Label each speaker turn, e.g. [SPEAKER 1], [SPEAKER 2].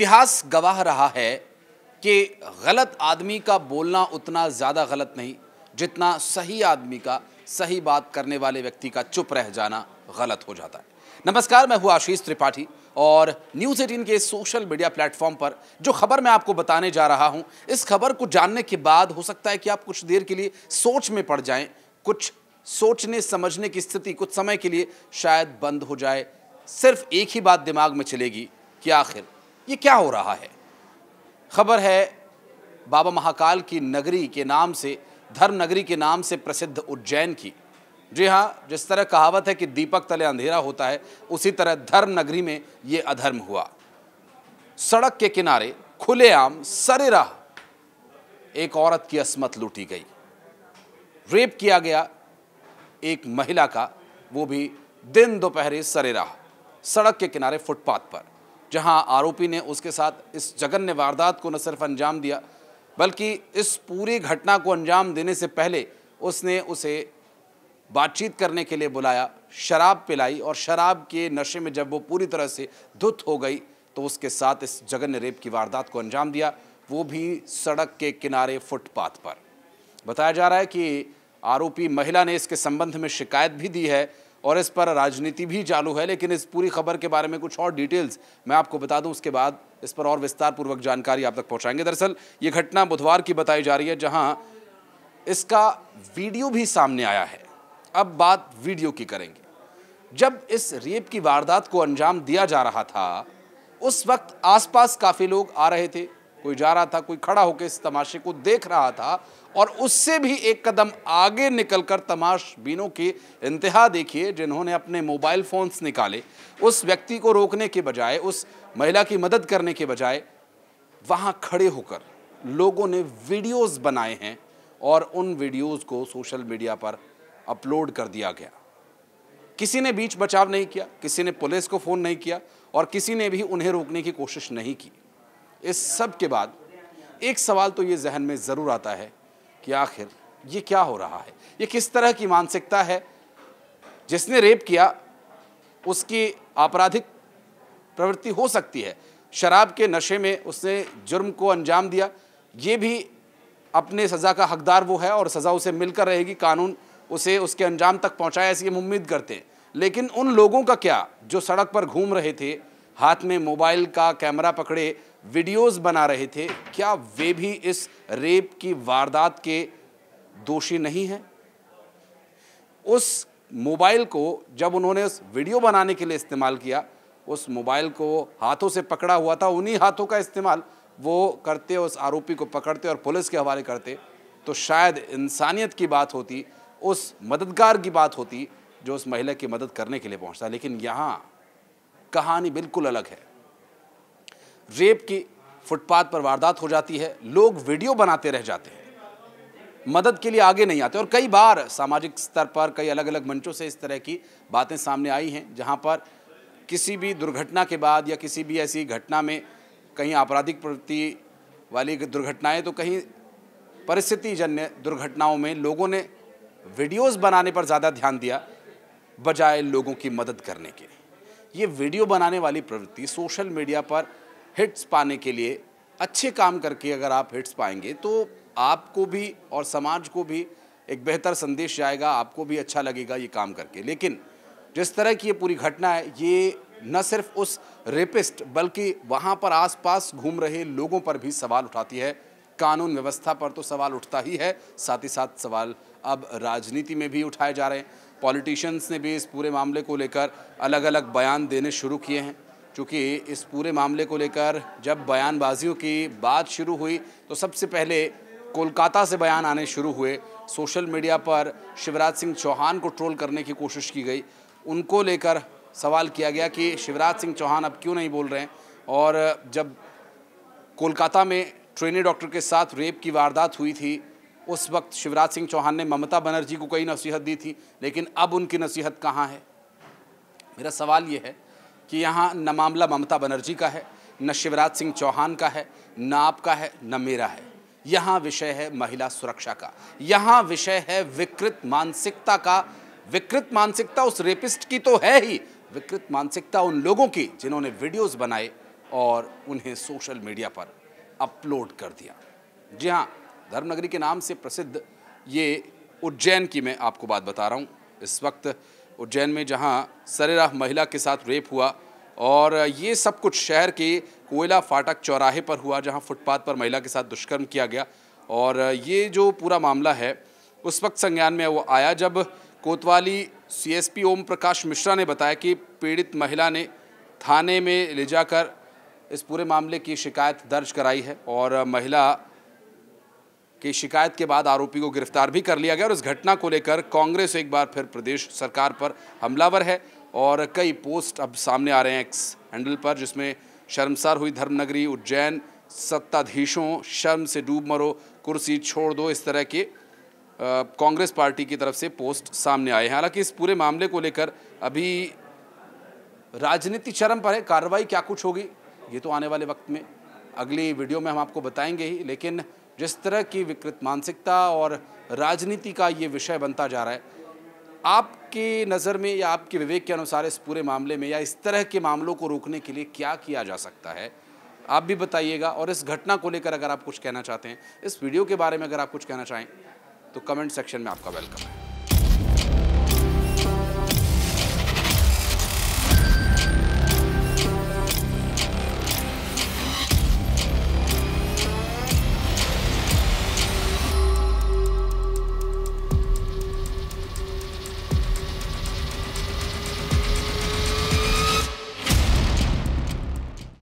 [SPEAKER 1] इतिहास गवाह रहा है कि गलत आदमी का बोलना उतना ज़्यादा गलत नहीं जितना सही आदमी का सही बात करने वाले व्यक्ति का चुप रह जाना गलत हो जाता है नमस्कार मैं हूँ आशीष त्रिपाठी और न्यूज़ एटीन के सोशल मीडिया प्लेटफॉर्म पर जो खबर मैं आपको बताने जा रहा हूँ इस खबर को जानने के बाद हो सकता है कि आप कुछ देर के लिए सोच में पड़ जाएं कुछ सोचने समझने की स्थिति कुछ समय के लिए शायद बंद हो जाए सिर्फ एक ही बात दिमाग में चलेगी कि आखिर ये क्या हो रहा है खबर है बाबा महाकाल की नगरी के नाम से धर्म नगरी के नाम से प्रसिद्ध उज्जैन की जी हाँ जिस तरह कहावत है कि दीपक तले अंधेरा होता है उसी तरह धर्म नगरी में ये अधर्म हुआ सड़क के किनारे खुलेआम सरेराह एक औरत की असमत लूटी गई रेप किया गया एक महिला का वो भी दिन सरे सरेराह सड़क के किनारे फुटपाथ पर जहां आरोपी ने उसके साथ इस जघन्य वारदात को न सिर्फ अंजाम दिया बल्कि इस पूरी घटना को अंजाम देने से पहले उसने उसे बातचीत करने के लिए बुलाया शराब पिलाई और शराब के नशे में जब वो पूरी तरह से धुत हो गई तो उसके साथ इस जघन्य रेप की वारदात को अंजाम दिया वो भी सड़क के किनारे फुटपाथ पर बताया जा रहा है कि आरोपी महिला ने इसके संबंध में शिकायत भी दी है और इस पर राजनीति भी चालू है लेकिन इस पूरी खबर के बारे में कुछ और डिटेल्स मैं आपको बता दूं उसके बाद इस पर और विस्तार पूर्वक जानकारी आप तक पहुंचाएंगे दरअसल ये घटना बुधवार की बताई जा रही है जहां इसका वीडियो भी सामने आया है अब बात वीडियो की करेंगे जब इस रेप की वारदात को अंजाम दिया जा रहा था उस वक्त आसपास काफ़ी लोग आ रहे थे कोई जा रहा था कोई खड़ा होकर इस तमाशे को देख रहा था और उससे भी एक कदम आगे निकलकर तमाशबीनों की इंतहा देखिए जिन्होंने अपने मोबाइल फ़ोन्स निकाले उस व्यक्ति को रोकने के बजाय उस महिला की मदद करने के बजाय वहाँ खड़े होकर लोगों ने वीडियोस बनाए हैं और उन वीडियोस को सोशल मीडिया पर अपलोड कर दिया गया किसी ने बीच बचाव नहीं किया किसी ने पुलिस को फ़ोन नहीं किया और किसी ने भी उन्हें रोकने की कोशिश नहीं की इस सब के बाद एक सवाल तो ये जहन में ज़रूर आता है कि आखिर ये क्या हो रहा है ये किस तरह की मानसिकता है जिसने रेप किया उसकी आपराधिक प्रवृत्ति हो सकती है शराब के नशे में उसने जुर्म को अंजाम दिया ये भी अपने सज़ा का हकदार वो है और सज़ा उसे मिलकर रहेगी कानून उसे उसके अंजाम तक पहुँचाया ऐसी हम उम्मीद करते हैं लेकिन उन लोगों का क्या जो सड़क पर घूम रहे थे हाथ में मोबाइल का कैमरा पकड़े वीडियोस बना रहे थे क्या वे भी इस रेप की वारदात के दोषी नहीं हैं उस मोबाइल को जब उन्होंने उस वीडियो बनाने के लिए इस्तेमाल किया उस मोबाइल को हाथों से पकड़ा हुआ था उन्हीं हाथों का इस्तेमाल वो करते उस आरोपी को पकड़ते और पुलिस के हवाले करते तो शायद इंसानियत की बात होती उस मददगार की बात होती जो उस महिला की मदद करने के लिए पहुंचता लेकिन यहाँ कहानी बिल्कुल अलग है रेप की फुटपाथ पर वारदात हो जाती है लोग वीडियो बनाते रह जाते हैं मदद के लिए आगे नहीं आते और कई बार सामाजिक स्तर पर कई अलग अलग मंचों से इस तरह की बातें सामने आई हैं जहां पर किसी भी दुर्घटना के बाद या किसी भी ऐसी घटना में कहीं आपराधिक प्रवृत्ति वाली दुर्घटनाएं तो कहीं परिस्थितिजन्य दुर्घटनाओं में लोगों ने वीडियोस बनाने पर ज़्यादा ध्यान दिया बजाय लोगों की मदद करने के ये वीडियो बनाने वाली प्रवृत्ति सोशल मीडिया पर हिट्स पाने के लिए अच्छे काम करके अगर आप हिट्स पाएंगे तो आपको भी और समाज को भी एक बेहतर संदेश जाएगा आपको भी अच्छा लगेगा ये काम करके लेकिन जिस तरह की ये पूरी घटना है ये न सिर्फ उस रेपिस्ट बल्कि वहाँ पर आसपास घूम रहे लोगों पर भी सवाल उठाती है कानून व्यवस्था पर तो सवाल उठता ही है साथ ही साथ सवाल अब राजनीति में भी उठाए जा रहे हैं पॉलिटिशियंस ने भी इस पूरे मामले को लेकर अलग अलग बयान देने शुरू किए हैं चूँकि इस पूरे मामले को लेकर जब बयानबाजियों की बात शुरू हुई तो सबसे पहले कोलकाता से बयान आने शुरू हुए सोशल मीडिया पर शिवराज सिंह चौहान को ट्रोल करने की कोशिश की गई उनको लेकर सवाल किया गया कि शिवराज सिंह चौहान अब क्यों नहीं बोल रहे हैं और जब कोलकाता में ट्रेनी डॉक्टर के साथ रेप की वारदात हुई थी उस वक्त शिवराज सिंह चौहान ने ममता बनर्जी को कई नसीहत दी थी लेकिन अब उनकी नसीहत कहाँ है मेरा सवाल ये है कि यहाँ न मामला ममता बनर्जी का है न शिवराज सिंह चौहान का है न आपका है न मेरा है यहाँ विषय है महिला सुरक्षा का यहाँ विषय है विकृत मानसिकता का विकृत मानसिकता उस रेपिस्ट की तो है ही विकृत मानसिकता उन लोगों की जिन्होंने वीडियोज़ बनाए और उन्हें सोशल मीडिया पर अपलोड कर दिया जी हाँ धर्मनगरी के नाम से प्रसिद्ध ये उज्जैन की मैं आपको बात बता रहा हूँ इस वक्त उज्जैन में जहाँ सरेराह महिला के साथ रेप हुआ और ये सब कुछ शहर के कोयला फाटक चौराहे पर हुआ जहाँ फुटपाथ पर महिला के साथ दुष्कर्म किया गया और ये जो पूरा मामला है उस वक्त संज्ञान में वो आया जब कोतवाली सीएसपी ओम प्रकाश मिश्रा ने बताया कि पीड़ित महिला ने थाने में ले जाकर इस पूरे मामले की शिकायत दर्ज कराई है और महिला की शिकायत के बाद आरोपी को गिरफ्तार भी कर लिया गया और इस घटना को लेकर कांग्रेस एक बार फिर प्रदेश सरकार पर हमलावर है और कई पोस्ट अब सामने आ रहे हैं एक्स हैंडल पर जिसमें शर्मसार हुई धर्मनगरी उज्जैन सत्ताधीशों शर्म से डूब मरो कुर्सी छोड़ दो इस तरह के कांग्रेस पार्टी की तरफ से पोस्ट सामने आए हैं हालांकि इस पूरे मामले को लेकर अभी राजनीति चरम पर है कार्रवाई क्या कुछ होगी ये तो आने वाले वक्त में अगली वीडियो में हम आपको बताएंगे ही लेकिन जिस तरह की विकृत मानसिकता और राजनीति का ये विषय बनता जा रहा है आपकी नज़र में या आपके विवेक के अनुसार इस पूरे मामले में या इस तरह के मामलों को रोकने के लिए क्या किया जा सकता है आप भी बताइएगा और इस घटना को लेकर अगर आप कुछ कहना चाहते हैं इस वीडियो के बारे में अगर आप कुछ कहना चाहें तो कमेंट सेक्शन में आपका वेलकम है